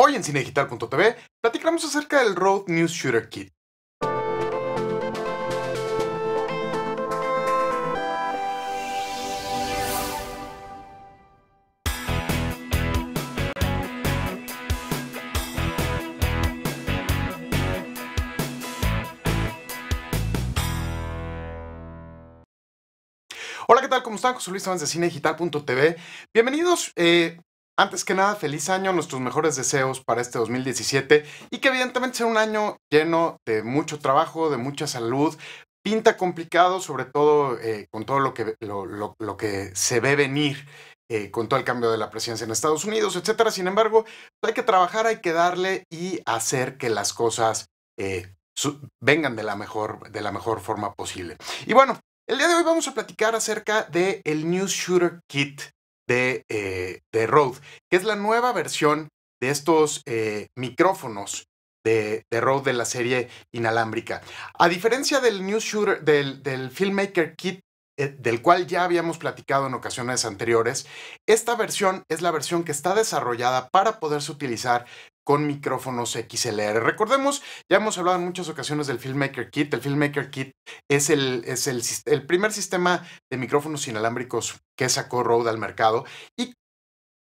Hoy en cinedigital.tv platicamos acerca del Road News Shooter Kit. Hola, ¿qué tal? ¿Cómo están? José Luis Sáenz de Cine Bienvenidos. Eh, antes que nada, feliz año, nuestros mejores deseos para este 2017 y que evidentemente sea un año lleno de mucho trabajo, de mucha salud. Pinta complicado, sobre todo eh, con todo lo que, lo, que se ve venir eh, con todo el cambio de la presidencia en Estados Unidos, etcétera. Sin embargo, pues, hay que trabajar, hay que darle y hacer que las cosas eh, vengan de la, mejor, de la mejor forma posible. Y bueno, el día de hoy vamos a platicar acerca del el New Shooter Kit eh, de, Rode, que es la nueva versión de estos eh, micrófonos de, de, Rode de la serie inalámbrica. A diferencia del New Shooter, del, Filmmaker Kit, eh, del cual ya habíamos platicado en ocasiones anteriores, esta versión es la versión que está desarrollada para poderse utilizar con micrófonos XLR. Recordemos, ya hemos hablado en muchas ocasiones del Filmmaker Kit. El Filmmaker Kit es el, es el, primer sistema de micrófonos inalámbricos que sacó Rode al mercado y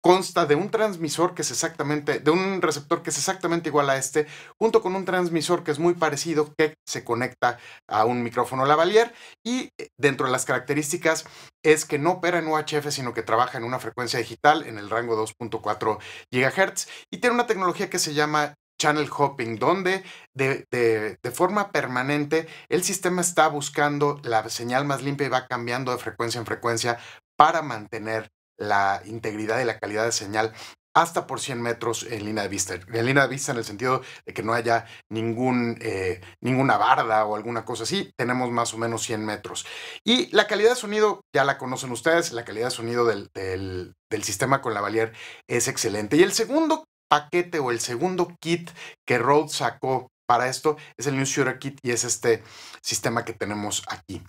consta de un transmisor que es exactamente, de un receptor que es exactamente igual a este, junto con un transmisor que es muy parecido que se conecta a un micrófono lavalier y eh, dentro de las características es que no opera en UHF, sino que trabaja en una frecuencia digital en el rango 2.4 GHz y tiene una tecnología que se llama channel hopping, donde de, de, forma permanente el sistema está buscando la señal más limpia y va cambiando de frecuencia en frecuencia para mantener la integridad y la calidad de señal hasta por 100 metros en línea de vista. En línea de vista en el sentido de que no haya ningún, eh, ninguna barda o alguna cosa así, tenemos más o menos 100 metros. Y la calidad de sonido, ya la conocen ustedes, la calidad de sonido del, sistema con la valier es excelente. Y el segundo paquete o el segundo kit que Rode sacó para esto es el New Shooter Kit y es este sistema que tenemos aquí.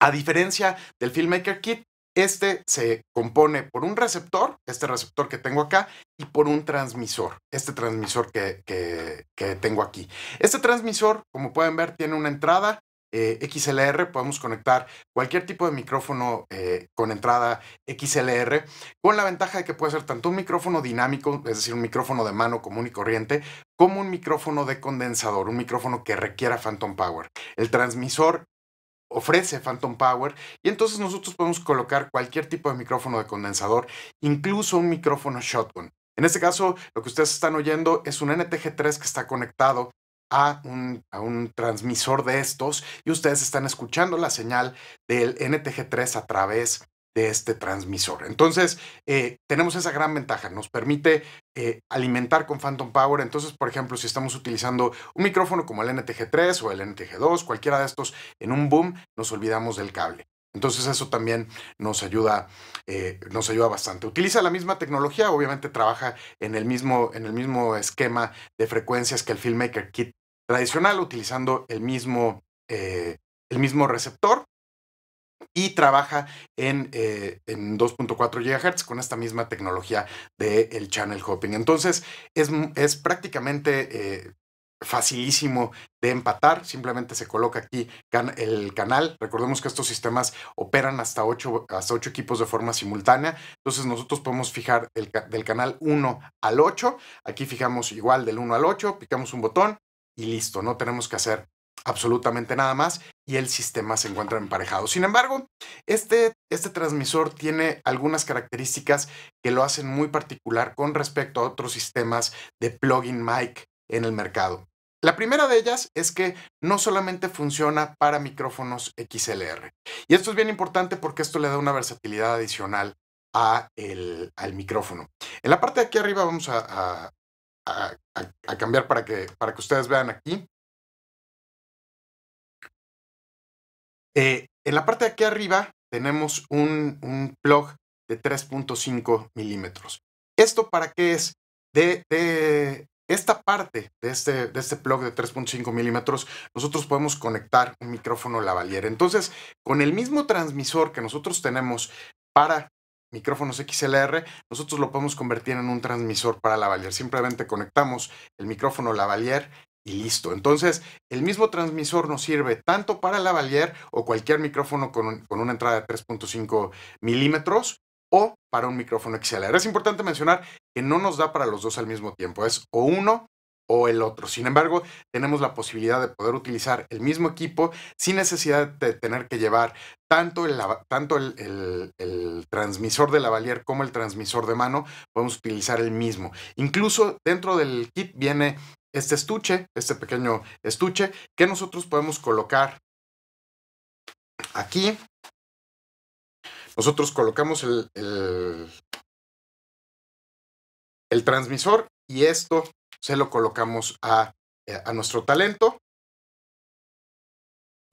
A diferencia del Filmmaker Kit, este se compone por un receptor, este receptor que tengo acá, y por un transmisor, este transmisor que, tengo aquí. Este transmisor, como pueden ver, tiene una entrada eh, XLR, podemos conectar cualquier tipo de micrófono eh, con entrada XLR, con la ventaja de que puede ser tanto un micrófono dinámico, es decir, un micrófono de mano común y corriente, como un micrófono de condensador, un micrófono que requiera Phantom Power. El transmisor ofrece Phantom Power y entonces nosotros podemos colocar cualquier tipo de micrófono de condensador, incluso un micrófono shotgun. En este caso, lo que ustedes están oyendo es un NTG3 que está conectado a un, a un, transmisor de estos y ustedes están escuchando la señal del NTG3 a través de este transmisor. Entonces, eh, tenemos esa gran ventaja, nos permite eh, alimentar con Phantom Power. Entonces, por ejemplo, si estamos utilizando un micrófono como el NTG3 o el NTG2, cualquiera de estos, en un boom nos olvidamos del cable. Entonces eso también nos ayuda, eh, nos ayuda bastante. Utiliza la misma tecnología, obviamente trabaja en el, mismo, en el mismo esquema de frecuencias que el Filmmaker Kit tradicional, utilizando el mismo, el mismo receptor, y trabaja en, 2.4 eh, GHz con esta misma tecnología del channel hopping. Entonces es, es prácticamente eh, facilísimo de empatar, simplemente se coloca aquí el canal. Recordemos que estos sistemas operan hasta 8, hasta equipos de forma simultánea, entonces nosotros podemos fijar del canal 1 al 8, aquí fijamos igual del 1 al 8, picamos un botón y listo, no tenemos que hacer absolutamente nada más y el sistema se encuentra emparejado. Sin embargo, este, este transmisor tiene algunas características que lo hacen muy particular con respecto a otros sistemas de plugin mic en el mercado. La primera de ellas es que no solamente funciona para micrófonos XLR. Y esto es bien importante porque esto le da una versatilidad adicional a al micrófono. En la parte de aquí arriba vamos a, a cambiar para que, para que ustedes vean aquí. Eh, en la parte de aquí arriba tenemos un, plug de 3.5 milímetros. ¿Esto para qué es? De, esta parte de este, de este plug de 3.5 milímetros, nosotros podemos conectar un micrófono lavalier. Entonces, con el mismo transmisor que nosotros tenemos para micrófonos XLR, nosotros lo podemos convertir en un transmisor para lavalier. Simplemente conectamos el micrófono lavalier y listo. Entonces, el mismo transmisor nos sirve tanto para la lavalier o cualquier micrófono con, una entrada de 3.5 milímetros o para un micrófono XLR. Es importante mencionar que no nos da para los dos al mismo tiempo, es o uno o el otro. Sin embargo, tenemos la posibilidad de poder utilizar el mismo equipo sin necesidad de tener que llevar tanto el, tanto el transmisor de lavalier como el transmisor de mano. Podemos utilizar el mismo. Incluso dentro del kit viene este estuche, este pequeño estuche, que nosotros podemos colocar aquí. Nosotros colocamos el, el, transmisor y esto se lo colocamos a, eh, a nuestro talento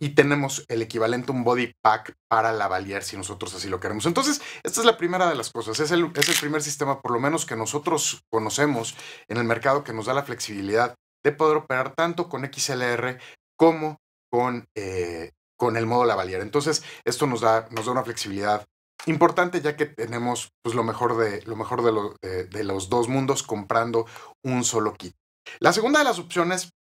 y tenemos el equivalente a un body pack para lavalier si nosotros así lo queremos. Entonces, esta es la primera de las cosas. Es el, primer sistema, por lo menos, que nosotros conocemos en el mercado que nos da la flexibilidad de poder operar tanto con XLR como con, eh, con el modo lavalier. Entonces, esto nos da, nos da una flexibilidad importante ya que tenemos pues, lo mejor, de, lo mejor de, de los dos mundos comprando un solo kit. La segunda de las opciones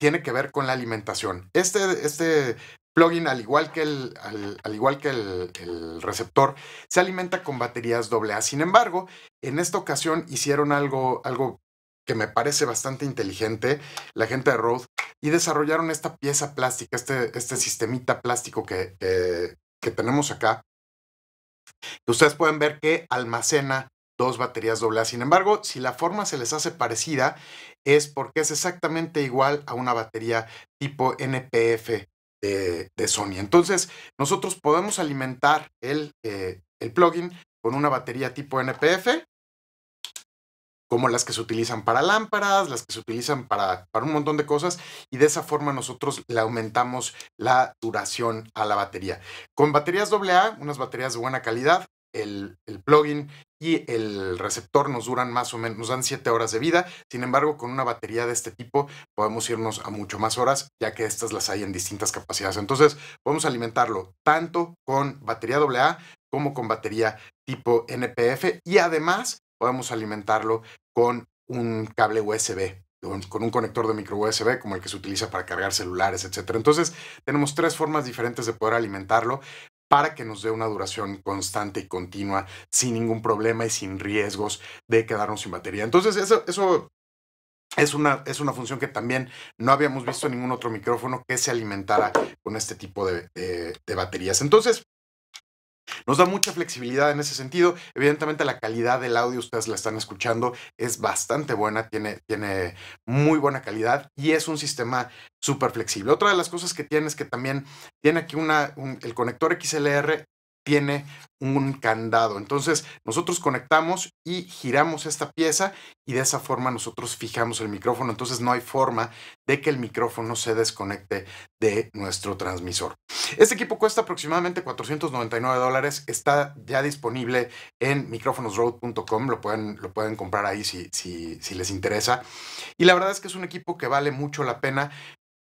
tiene que ver con la alimentación. Este, este plugin, al igual que, el, al, igual que el, receptor, se alimenta con baterías AA. Sin embargo, en esta ocasión hicieron algo, algo que me parece bastante inteligente, la gente de Rode, y desarrollaron esta pieza plástica, este, este sistemita plástico que, que, tenemos acá, ustedes pueden ver que almacena dos baterías AA. Sin embargo, si la forma se les hace parecida, es porque es exactamente igual a una batería tipo NPF de, Sony. Entonces, nosotros podemos alimentar el, eh, plugin con una batería tipo NPF, como las que se utilizan para lámparas, las que se utilizan para, para, un montón de cosas, y de esa forma nosotros le aumentamos la duración a la batería. Con baterías AA, unas baterías de buena calidad, el, el, plugin y el receptor nos duran más o menos, nos dan 7 horas de vida. Sin embargo, con una batería de este tipo podemos irnos a mucho más horas, ya que estas las hay en distintas capacidades. Entonces, podemos alimentarlo tanto con batería AA como con batería tipo NPF y además podemos alimentarlo con un cable USB con un conector de micro USB como el que se utiliza para cargar celulares, etc. Entonces, tenemos tres formas diferentes de poder alimentarlo para que nos dé una duración constante y continua, sin ningún problema y sin riesgos de quedarnos sin batería. Entonces, eso, es una, es una, función que también no habíamos visto en ningún otro micrófono que se alimentara con este tipo de, de baterías. Entonces, nos da mucha flexibilidad en ese sentido. Evidentemente la calidad del audio, ustedes la están escuchando, es bastante buena, tiene, tiene muy buena calidad y es un sistema súper flexible. Otra de las cosas que tiene es que también tiene aquí una, el conector XLR tiene un candado. Entonces nosotros conectamos y giramos esta pieza y de esa forma nosotros fijamos el micrófono. Entonces no hay forma de que el micrófono se desconecte de nuestro transmisor. Este equipo cuesta aproximadamente 499 dólares. Está ya disponible en micrófonosroad.com. Lo pueden, lo pueden comprar ahí si, si, les interesa. Y la verdad es que es un equipo que vale mucho la pena.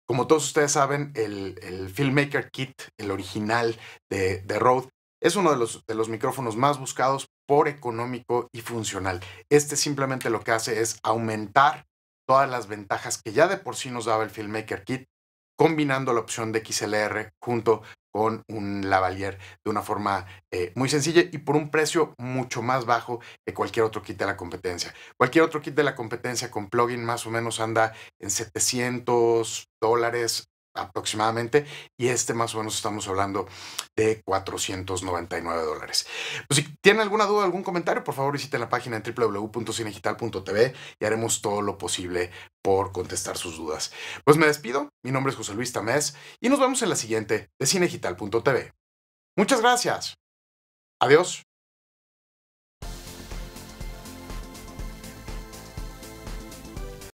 Como todos ustedes saben, el, Filmmaker Kit, el original de, de Rode, es uno de los, de los micrófonos más buscados por económico y funcional. Este simplemente lo que hace es aumentar todas las ventajas que ya de por sí nos daba el Filmmaker Kit, combinando la opción de XLR junto con un lavalier de una forma eh, muy sencilla y por un precio mucho más bajo que cualquier otro kit de la competencia. Cualquier otro kit de la competencia con plugin más o menos anda en 700 dólares aproximadamente y este más o menos estamos hablando de 499 dólares. Pues si tiene alguna duda, algún comentario, por favor visiten la página en www.cinegital.tv y haremos todo lo posible por contestar sus dudas. Pues me despido, mi nombre es José Luis Tamés y nos vemos en la siguiente de cinegital.tv. Muchas gracias. Adiós.